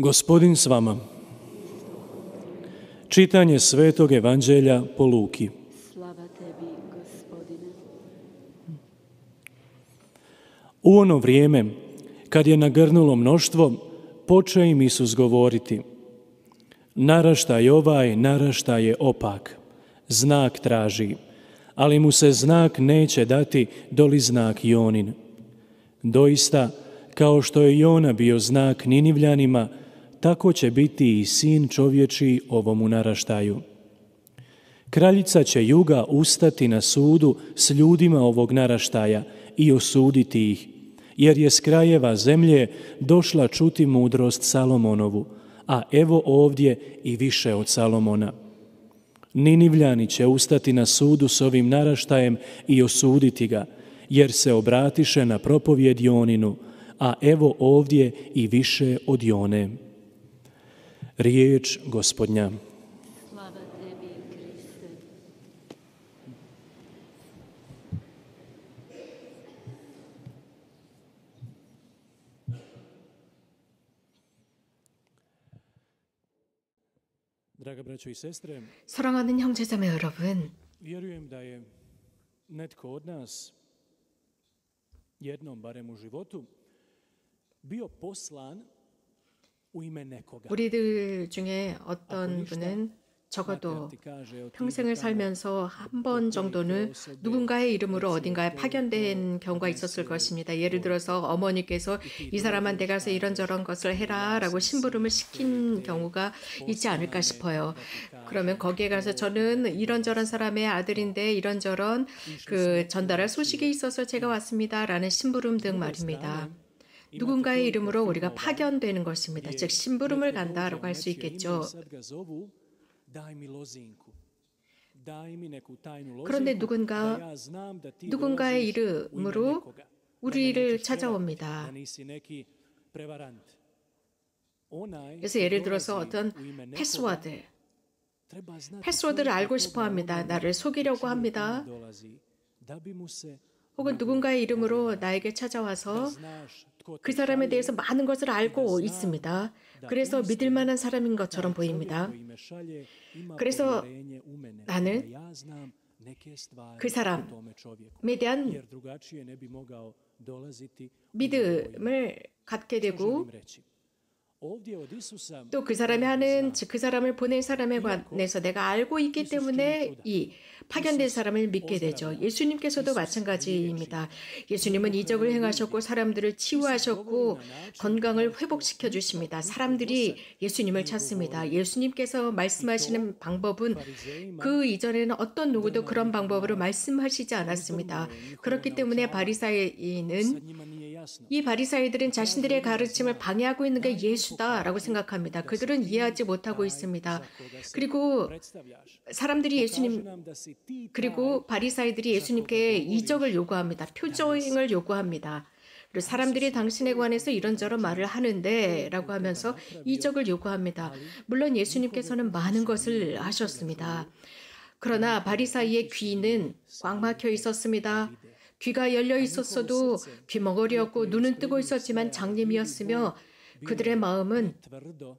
Gospodin s vama. Čitanje Svetog Evanđelja po Luki. Slava tebi, Gospodine. U ono vrijeme, kad je nagrnulo mnoštvo, počeo im Isus govoriti – Naraštaj ovaj, naraštaj je opak. Znak traži, ali mu se znak neće dati doli znak Jonin. Doista, kao što je Jona bio znak Ninivljanima, tako će biti i sin čovječi ovomu naraštaju. Kraljica će juga ustati na sudu s ljudima ovog naraštaja i osuditi ih, jer je s krajeva zemlje došla čuti mudrost Salomonovu, a evo ovdje i više od Salomona. Ninivljani će ustati na sudu s ovim naraštajem i osuditi ga, jer se obratiše na propovjed Joninu, a evo ovdje i više od Jone. Riječ gospodnja. 사랑하는 형제자매 여러분, vjerujem da je netko od nas jednom barem u životu bio poslan u ime nekoga. 우리들 중에 어떤 분은 적어도 평생을 살면서 한 번 정도는 누군가의 이름으로 어딘가에 파견된 경우가 있었을 것입니다. 예를 들어서 어머니께서 이 사람한테 가서 이런저런 것을 해라 라고 심부름을 시킨 경우가 있지 않을까 싶어요. 그러면 거기에 가서 저는 이런저런 사람의 아들인데 이런저런 그 전달할 소식이 있어서 제가 왔습니다 라는 심부름 등 말입니다. 누군가의 이름으로 우리가 파견되는 것입니다. 즉, 심부름을 간다라고 할 수 있겠죠. 그런데 누군가 누군가의 이름으로 우리를 찾아옵니다. 그래서 예를 들어서 어떤 패스워드 패스워드를 알고 싶어 합니다. 나를 속이려고 합니다. 혹은 누군가의 이름으로 나에게 찾아와서 그 사람에 대해서 많은 것을 알고 있습니다. 그래서 믿을 만한 사람인 것처럼 보입니다. 그 그래서 나는 그 사람에 대한 믿음을 갖게 되고 또그 사람이 아, 하는 즉그 사람을 보낸 사람에 관해서 내가 알고 있기 때문에 이 파견된 사람을 믿게 되죠. 예수님께서도 마찬가지입니다. 예수님은 아, 이적을 행하셨고 사람들을 치유하셨고 건강을 뭐 회복시켜 뭐 주십니다. 뭐 사람들이 예수님을 찾습니다. 예수님께서 말씀하시는 방법은 그 이전에는 어떤 누구도 그런 방법으로 말씀하시지 않았습니다. 그렇기 때문에 바리사인은 이 바리사이들은 자신들의 가르침을 방해하고 있는 게 예수다라고 생각합니다. 그들은 이해하지 못하고 있습니다. 그리고 사람들이 예수님 그리고 바리사이들이 예수님께 이적을 요구합니다. 표정을 요구합니다. 그리고 사람들이 당신에 관해서 이런저런 말을 하는데 라고 하면서 이적을 요구합니다. 물론 예수님께서는 많은 것을 하셨습니다. 그러나 바리사이의 귀는 꽉 막혀 있었습니다. 귀가 열려 있었어도 귀먹어리려고 눈은 뜨고 있었지만 장님이었으며 음. 그들의 마음은 음.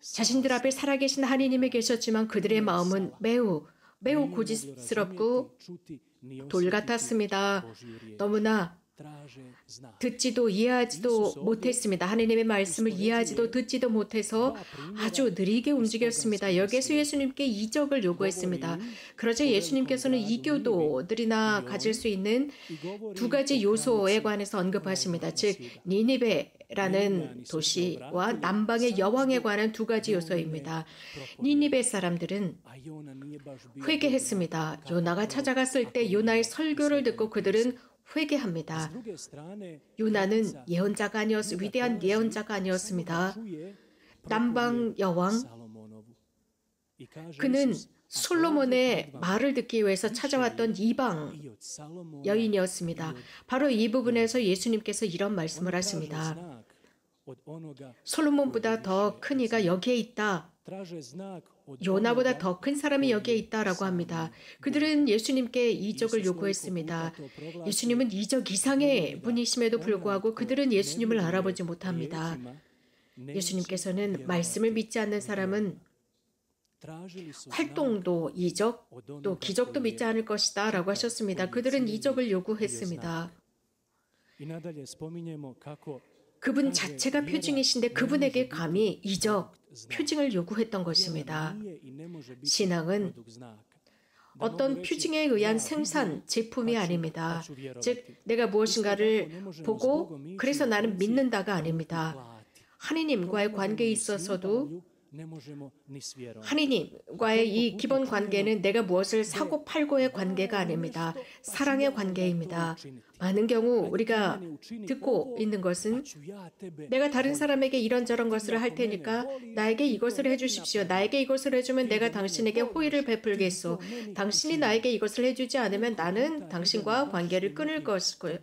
자신들 앞에 살아계신 하느님이 계셨지만 그들의 마음은 매우 매우 고집스럽고 돌 같았습니다. 너무나 그 그 듣지도 그 이해하지도 못했습니다. 하느님의 말씀을 이해하지도 듣지도 못해서 아주 느리게 움직였습니다. 여기서 예수님께 이적을 요구했습니다. 그러자 예수님께서는 이교도들이나 가질 수 있는 두 가지 요소에 관해서 언급하십니다. 즉 니니베라는 도시와 남방의 여왕에 관한 두 가지 요소입니다. 니니베 사람들은 회개했습니다. 요나가 찾아갔을 때 요나의 설교를 듣고 그들은 회개합니다. 요나는 예언자가 아니었, 위대한 예언자가 아니었습니다. 그 남방 여왕 그는 솔로몬의 말을 듣기 위해서 찾아왔던 이방 여인이었습니다. 바로 이 부분에서 네. 예수님께서 이런 말씀을 하십니다. 솔로몬보다 더큰 그 이가 여기에 있다. 요나보다 더 큰 사람이 네, 여기에 있다라고 합니다. 네. 그들은 예수님께 이적을 요구했습니다. 예수님은 이적 이상의 네, 분이심에도 불구하고 그들은 예수님을 알아보지 못합니다. 예수님께서는 말씀을 믿지 않는 사람은 활동도 이적 또 기적도 믿지 예, 않을 것이다 라고 하셨습니다. 그들은 이적을 요구했습니다. 그분 아, 예. 자체가 표징이신데 그분에게 감히 이적, 표징을 요구했던 것입니다. 신앙은 어떤 표징에 의한 생산, 제품이 아닙니다. 즉, 내가 무엇인가를 뭐 보고 그래서 나는 믿는다가 뭐 아닙니다. 뭐 하느님과의 관계에 있어서도 하느님과의 이 기본 관계는 내가 무엇을 사고 팔고의 관계가 아닙니다. 사랑의 관계입니다. 많은 경우 그 우리가 듣고 있는 것은 아, 내가 다른 어, 사람에게 이런저런 것을 할 테니까 뭐 나에게 이것을 해주십시오. 나에게 이것을 해주면 내가 당신에게 뭐 호의를 베풀겠소. 당신이 나에게 이것을 해주지 않으면 나는 당신과 관계를 끊을 것이고요.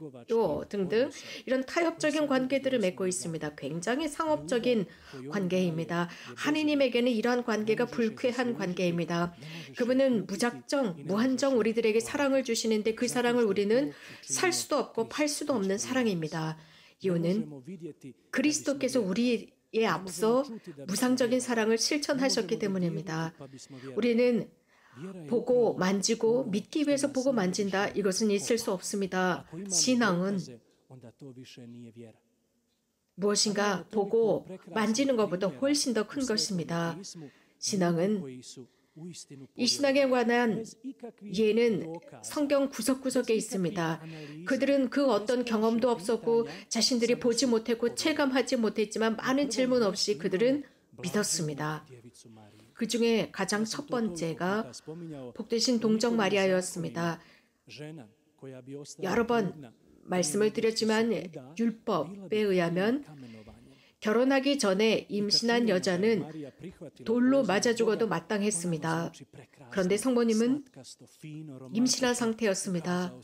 등등 이런 타협적인 관계들을 맺고 있습니다. 굉장히 상업적인 관계입니다. 예, 하느님에게는 이러한 관계가 불쾌한 관계입니다. 그분은 그 무작정, 무한정 우리들에게 어, 사랑을 주시는데 그, 그 사랑을 우리는 살수 수도 없고 팔 수도 없는 사랑입니다. 이혼은 그리스도께서 우리의 앞서 무상적인 사랑을 실천하셨기 때문입니다. 우리는 보고 만지고 믿기 위해서 보고 만진다. 이것은 있을 수 없습니다. 신앙은 무엇인가 보고 만지는 것보다 훨씬 더 큰 것입니다. 신앙은 이 신앙에 관한 예는 성경 구석구석에 있습니다. 그들은 그 어떤 경험도 없었고 자신들이 보지 못했고 체감하지 못했지만 많은 질문 없이 그들은 믿었습니다. 그 중에 가장 첫 번째가 복되신 동정 마리아였습니다. 여러 번 말씀을 드렸지만 율법에 의하면 결혼하기 전에 임신한 여자는 돌로 맞아 죽어도 마땅했습니다. 그런데 성모님은 임신한 상태였습니다.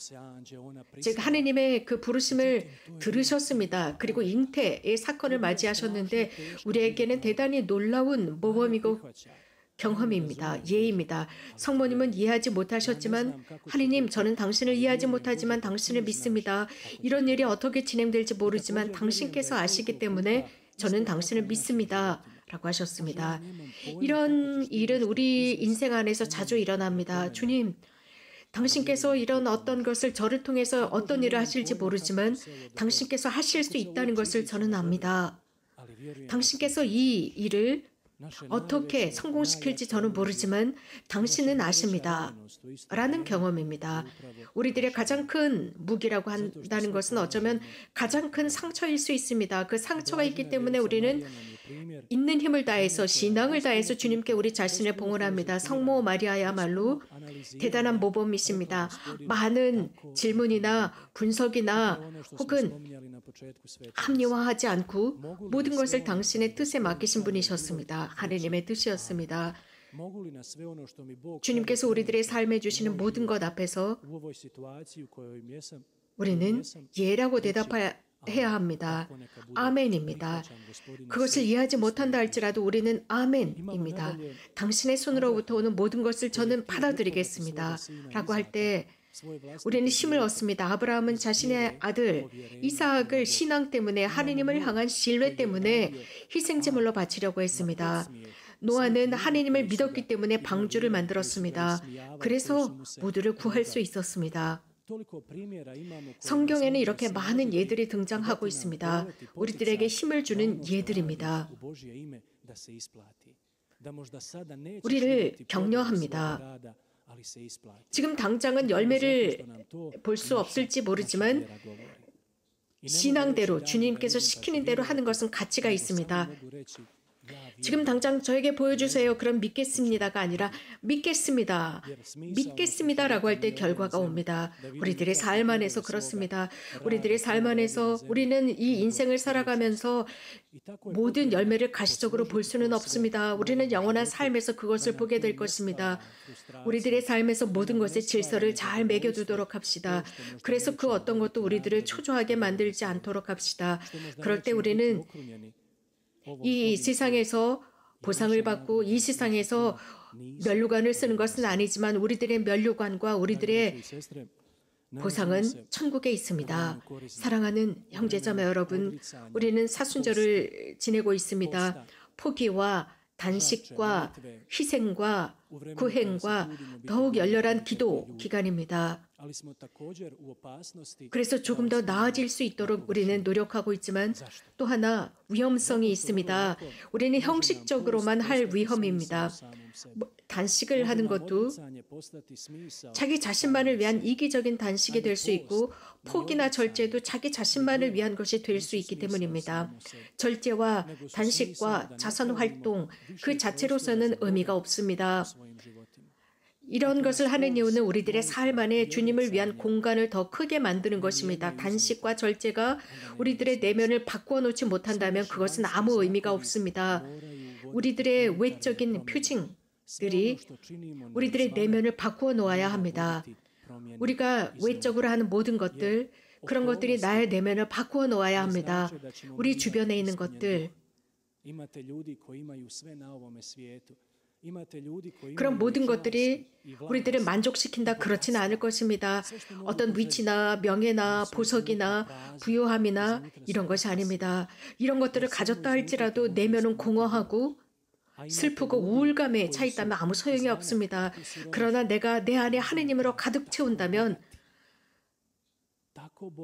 즉 하느님의 그 부르심을 들으셨습니다. 그리고 잉태의 사건을 맞이하셨는데 우리에게는 대단히 놀라운 모험이고 경험입니다. 예입니다. 성모님은 이해하지 못하셨지만 하느님 저는 당신을 이해하지 못하지만 당신을 믿습니다. 이런 일이 어떻게 진행될지 모르지만 당신께서 아시기 때문에 저는 당신을 믿습니다. 라고 하셨습니다. 이런 일은 우리 인생 안에서 자주 일어납니다. 주님, 당신께서 이런 어떤 것을 저를 통해서 어떤 일을 하실지 모르지만 당신께서 하실 수 있다는 것을 저는 압니다. 당신께서 이 일을 어떻게 성공시킬지 저는 모르지만 그 당신은 아십니다. 라는 경험입니다. 그 우리들의 가장 큰 무기라고 그 한다는 것은 어쩌면 가장 큰 상처일 수 있습니다. 그 상처가 있기 때문에 우리는 있는 힘을 다해서 신앙을 다해서 주님께 우리 자신을 봉헌합니다. 성모 마리아야말로 대단한 모범이십니다. 많은 질문이나 분석이나 혹은 합리화하지 않고 모든 것을 당신의 뜻에 맡기신 분이셨습니다. 하느님의 뜻이었습니다. 주님께서 우리들의 삶에 주시는 모든 것 앞에서 우리는 예라고 대답해야 해야 합니다. 아멘입니다. 그것을 이해하지 못한다 할지라도 우리는 아멘입니다. 당신의 손으로부터 오는 모든 것을 저는 받아들이겠습니다. 라고 할 때 우리는 힘을 얻습니다. 아브라함은 자신의 아들 이삭을 신앙 때문에 하느님을 향한 신뢰 때문에 희생제물로 바치려고 했습니다. 노아는 하느님을 믿었기 때문에 방주를 만들었습니다. 그래서 모두를 구할 수 있었습니다. 성경에는 이렇게 많은 예들이 등장하고 있습니다. 우리들에게 힘을 주는 예들입니다. 우리를 격려합니다. 지금 당장은 열매를 볼 수 없을지 모르지만 신앙대로 주님께서 시키는 대로 하는 것은 가치가 있습니다. 지금 당장 저에게 보여주세요. 그럼 믿겠습니다가 아니라 믿겠습니다. 믿겠습니다라고 할 때 결과가 옵니다. 우리들의 삶 안에서 그렇습니다. 우리들의 삶 안에서 우리는 이 인생을 살아가면서 모든 열매를 가시적으로 볼 수는 없습니다. 우리는 영원한 삶에서 그것을 보게 될 것입니다. 우리들의 삶에서 모든 것의 질서를 잘 매겨두도록 합시다. 그래서 그 어떤 것도 우리들을 초조하게 만들지 않도록 합시다. 그럴 때 우리는 이 세상에서 보상을 받고 이 세상에서 면류관을 쓰는 것은 아니지만 우리들의 면류관과 우리들의 보상은 천국에 있습니다. 사랑하는 형제자매 여러분, 우리는 사순절을 지내고 있습니다. 포기와 단식과 희생과 구행과 더욱 열렬한 기도 기간입니다. 그래서 조금 더 나아질 수 있도록 우리는 노력하고 있지만 또 하나 위험성이 있습니다. 우리는 형식적으로만 할 위험입니다. 뭐, 단식을 하는 것도 자기 자신만을 위한 이기적인 단식이 될 수 있고 포기나 절제도 자기 자신만을 위한 것이 될 수 있기 때문입니다. 절제와 단식과 자선 활동 그 자체로서는 의미가 없습니다. 이런 것을 하는 이유는 우리들의 삶 안에 주님을 위한 공간을 더 크게 만드는 것입니다. 단식과 절제가 우리들의 내면을 바꿔놓지 못한다면 그것은 아무 의미가 없습니다. 우리들의 외적인 표징들이 우리들의 내면을 바꾸어 놓아야 합니다. 우리가 외적으로 하는 모든 것들, 그런 것들이 나의 내면을 바꾸어 놓아야 합니다. 우리 주변에 있는 것들, 그런 모든 것들이 우리들을 만족시킨다 그렇지는 않을 것입니다. 어떤 위치나 명예나 보석이나 부요함이나 이런 것이 아닙니다. 이런 것들을 가졌다 할지라도 내면은 공허하고 아, 슬프고 우울감에 차 있다면 아무 소용이 없습니다. 그러나 내가 내 안에 하느님으로 가득 채운다면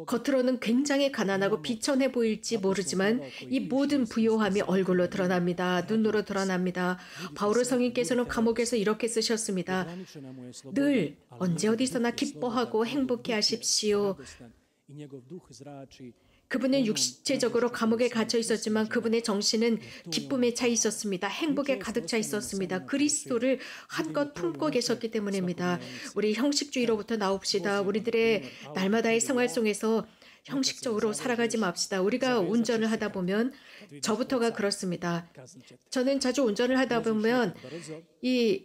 겉으로는 굉장히 가난하고 비천해 보일지 모르지만 이 모든 부요함이 얼굴로 드러납니다. 눈으로 드러납니다. 바오로 성인께서는 감옥에서 이렇게 쓰셨습니다. 늘 언제 어디서나 기뻐하고 행복해 하십시오. 그분은 육체적으로 감옥에 갇혀 있었지만 그분의 정신은 기쁨에 차 있었습니다. 행복에 가득 차 있었습니다. 그리스도를 한껏 품고 계셨기 때문입니다. 우리 형식주의로부터 나옵시다. 우리들의 날마다의 생활 속에서 형식적으로 살아가지 맙시다. 우리가 운전을 하다 보면 그 저부터가 그렇습니다. 저는 자주 운전을 하다 보면 이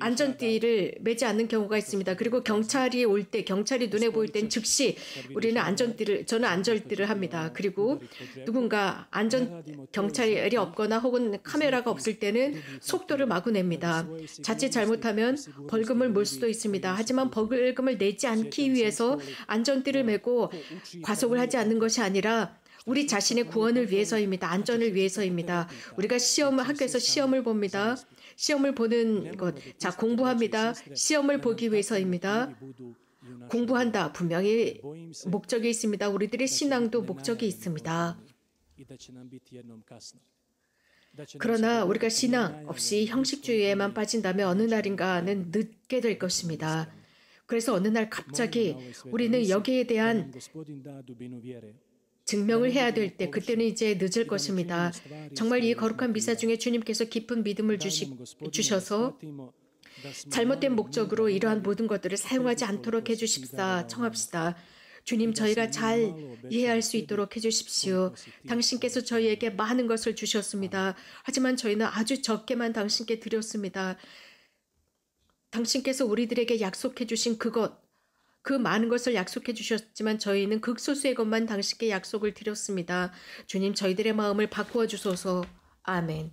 안전띠를 매지 않는 경우가 있습니다. 그리고 경찰이 올 때 경찰이 눈에 보일 땐 즉시 우리는 안전띠를 저는 안전띠를 합니다. 그리고 누군가 안전 경찰이 없거나 혹은 카메라가 없을 때는 속도를 마구 냅니다. 어, 자칫 잘못하면 벌금을 물 수도 있습니다. 하지만 벌금을 내지 않기 위해서 안전띠를 매고 어, 과속을 하지 않는 것이 아니라 우리 자신의 구원을 위해서입니다. 안전을 위해서입니다. 우리가 시험을 학교에서 시험을 봅니다. 시험을 보는 것. 자, 공부합니다. 시험을 보기 위해서입니다. 공부한다. 분명히 목적이 있습니다. 우리들의 신앙도 목적이 있습니다. 그러나 우리가 신앙 없이 형식주의에만 빠진다면 어느 날인가는 늦게 될 것입니다. 그래서 어느 날 갑자기 우리는 여기에 대한 증명을 해야 될 때 그때는 이제 늦을 것입니다. 정말 이 거룩한 미사 중에 주님께서 깊은 믿음을 주시, 그 주셔서 잘못된 목적으로 이러한 그 모든 것들을 사용하지 않도록 해주십사 청합시다. 그 주님 저희가 잘 이해할 수 있도록 해주십시오. 당신께서 저희에게 많은 것을 주셨습니다. 아. 하지만 저희는 아주 적게만 당신께 드렸습니다. 당신께서 우리들에게 약속해 주신 그것, 그 많은 것을 약속해 주셨지만 저희는 극소수의 것만 당신께 약속을 드렸습니다. 주님, 저희들의 마음을 바꾸어 주소서. 아멘.